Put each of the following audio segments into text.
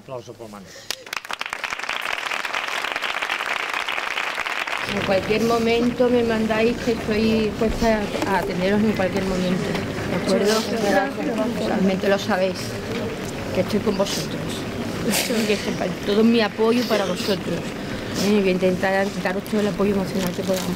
aplauso por Manuel. En cualquier momento me mandáis que estoy puesta a atenderos en cualquier momento. ¿De acuerdo? Realmente lo sabéis, que estoy con vosotros. todo mi apoyo para vosotros intentar el apoyo emocional que podamos.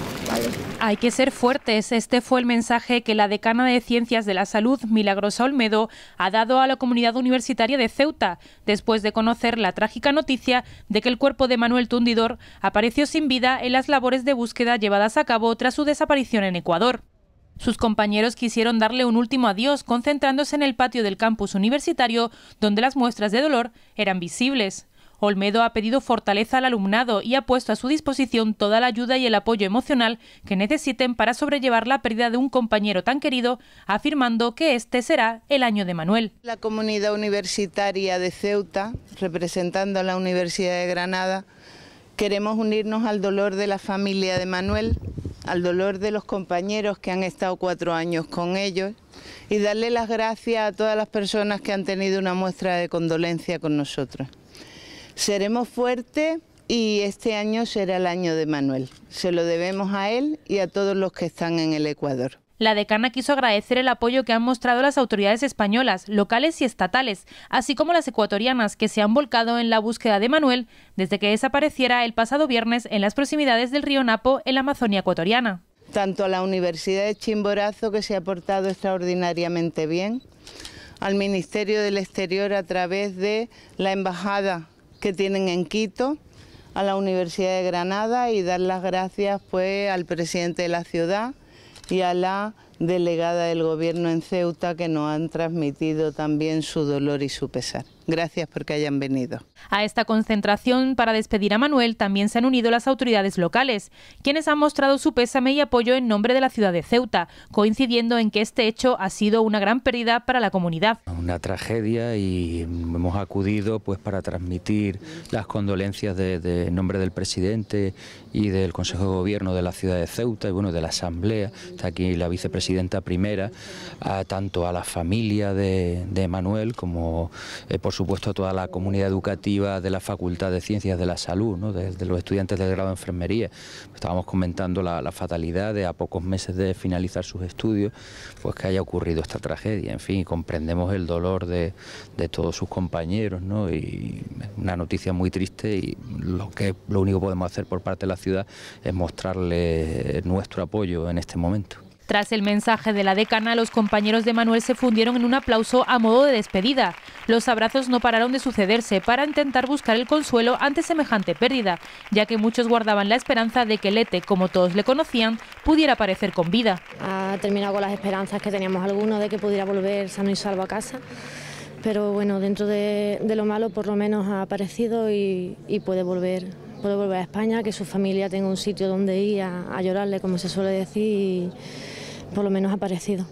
Hay que ser fuertes. Este fue el mensaje que la decana de Ciencias de la Salud, Milagrosa Olmedo, ha dado a la comunidad universitaria de Ceuta, después de conocer la trágica noticia de que el cuerpo de Manuel Tundidor apareció sin vida en las labores de búsqueda llevadas a cabo tras su desaparición en Ecuador. Sus compañeros quisieron darle un último adiós concentrándose en el patio del campus universitario, donde las muestras de dolor eran visibles. Olmedo ha pedido fortaleza al alumnado y ha puesto a su disposición toda la ayuda y el apoyo emocional que necesiten para sobrellevar la pérdida de un compañero tan querido, afirmando que este será el año de Manuel. La comunidad universitaria de Ceuta, representando a la Universidad de Granada, queremos unirnos al dolor de la familia de Manuel, al dolor de los compañeros que han estado cuatro años con ellos y darle las gracias a todas las personas que han tenido una muestra de condolencia con nosotros. Seremos fuertes y este año será el año de Manuel. Se lo debemos a él y a todos los que están en el Ecuador. La decana quiso agradecer el apoyo que han mostrado las autoridades españolas, locales y estatales, así como las ecuatorianas que se han volcado en la búsqueda de Manuel desde que desapareciera el pasado viernes en las proximidades del río Napo en la Amazonia ecuatoriana. Tanto a la Universidad de Chimborazo, que se ha portado extraordinariamente bien, al Ministerio del Exterior a través de la Embajada que tienen en Quito, a la Universidad de Granada y dar las gracias pues al presidente de la ciudad y a la delegada del gobierno en Ceuta que nos han transmitido también su dolor y su pesar. Gracias porque hayan venido. A esta concentración para despedir a Manuel también se han unido las autoridades locales, quienes han mostrado su pésame y apoyo en nombre de la ciudad de Ceuta, coincidiendo en que este hecho ha sido una gran pérdida para la comunidad. Una tragedia y hemos acudido pues para transmitir las condolencias de, nombre del presidente y del Consejo de Gobierno de la ciudad de Ceuta y bueno de la Asamblea, está aquí la vicepresidenta primera, tanto a la familia de, Manuel como eh, por supuesto a toda la comunidad educativa de la Facultad de Ciencias de la Salud, ¿no? desde los estudiantes del grado de enfermería. Estábamos comentando la, fatalidad de a pocos meses de finalizar sus estudios, pues que haya ocurrido esta tragedia. En fin, comprendemos el dolor de, todos sus compañeros, ¿no? Y una noticia muy triste y lo que lo único que podemos hacer por parte de la ciudad es mostrarle nuestro apoyo en este momento. Tras el mensaje de la decana, los compañeros de Manuel se fundieron en un aplauso a modo de despedida. Los abrazos no pararon de sucederse para intentar buscar el consuelo ante semejante pérdida, ya que muchos guardaban la esperanza de que Lete, como todos le conocían, pudiera aparecer con vida. Ha terminado con las esperanzas que teníamos algunos de que pudiera volver sano y salvo a casa, pero bueno, dentro de, lo malo por lo menos ha aparecido y puede volver puede volver a España, que su familia tenga un sitio donde ir a, llorarle, como se suele decir, y por lo menos ha parecido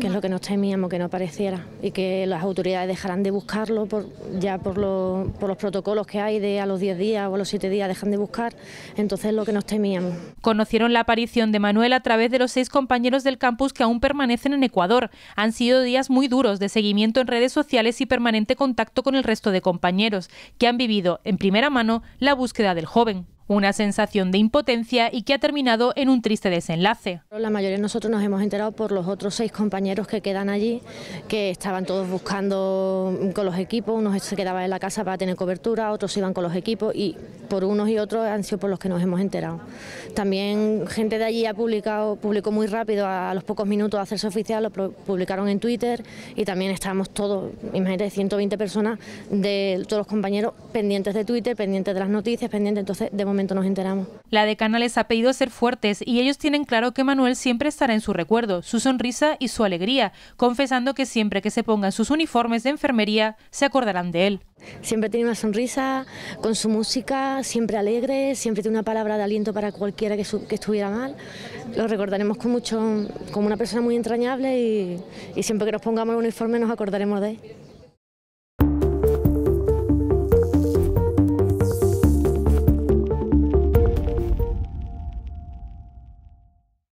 que es lo que nos temíamos que no apareciera y que las autoridades dejaran de buscarlo por, ya por, por los protocolos que hay de a los 10 días o a los 7 días dejan de buscar, entonces es lo que nos temíamos. Conocieron la aparición de Manuel a través de los seis compañeros del campus que aún permanecen en Ecuador. Han sido días muy duros de seguimiento en redes sociales y permanente contacto con el resto de compañeros que han vivido en primera mano la búsqueda del joven una sensación de impotencia y que ha terminado en un triste desenlace. La mayoría de nosotros nos hemos enterado por los otros seis compañeros que quedan allí, que estaban todos buscando con los equipos, unos se quedaban en la casa para tener cobertura, otros iban con los equipos y por unos y otros han sido por los que nos hemos enterado. También gente de allí ha publicado, publicó muy rápido a los pocos minutos de hacerse oficial, lo publicaron en Twitter y también estábamos todos, imagínate, 120 personas de todos los compañeros pendientes de Twitter, pendientes de las noticias, pendientes entonces de nos enteramos. La decana les ha pedido ser fuertes y ellos tienen claro que Manuel siempre estará en su recuerdo, su sonrisa y su alegría, confesando que siempre que se pongan sus uniformes de enfermería se acordarán de él. Siempre tiene una sonrisa, con su música, siempre alegre, siempre tiene una palabra de aliento para cualquiera que, estuviera mal. Lo recordaremos como una persona muy entrañable y, siempre que nos pongamos el uniforme nos acordaremos de él.